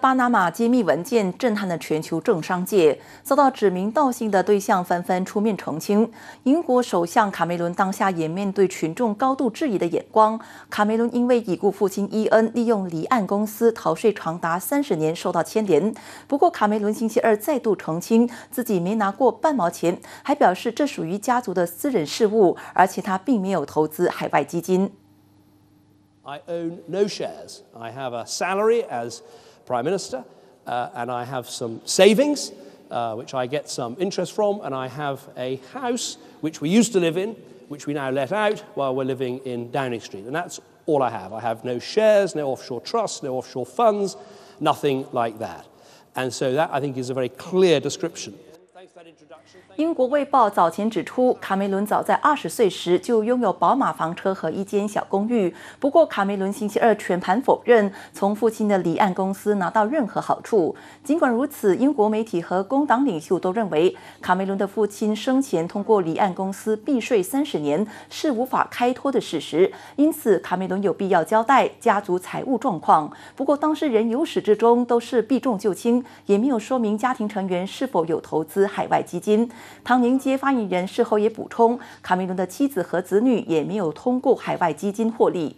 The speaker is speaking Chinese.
巴拿马揭秘文件震撼了全球政商界，遭到指名道姓的对象纷纷出面澄清。英国首相卡梅伦当下也面对群众高度质疑的眼光。卡梅伦因为已故父亲伊恩利用离岸公司逃税长达三十年受到牵连。不过卡梅伦星期二再度澄清自己没拿过半毛钱，还表示这属于家族的私人事务，而且他并没有投资海外基金。I own no shares. I have a salary as Prime Minister, uh, and I have some savings, uh, which I get some interest from, and I have a house which we used to live in, which we now let out while we're living in Downing Street. And that's all I have. I have no shares, no offshore trusts, no offshore funds, nothing like that. And so that, I think, is a very clear description 英国《卫报》早前指出，卡梅伦早在二十岁时就拥有宝马房车和一间小公寓。不过，卡梅伦星期二全盘否认从父亲的离岸公司拿到任何好处。尽管如此，英国媒体和工党领袖都认为，卡梅伦的父亲生前通过离岸公司避税三十年是无法开脱的事实。因此，卡梅伦有必要交代家族财务状况。不过，当事人由始至终都是避重就轻，也没有说明家庭成员是否有投资海外。基金，唐宁街发言人事后也补充，卡梅伦的妻子和子女也没有通过海外基金获利。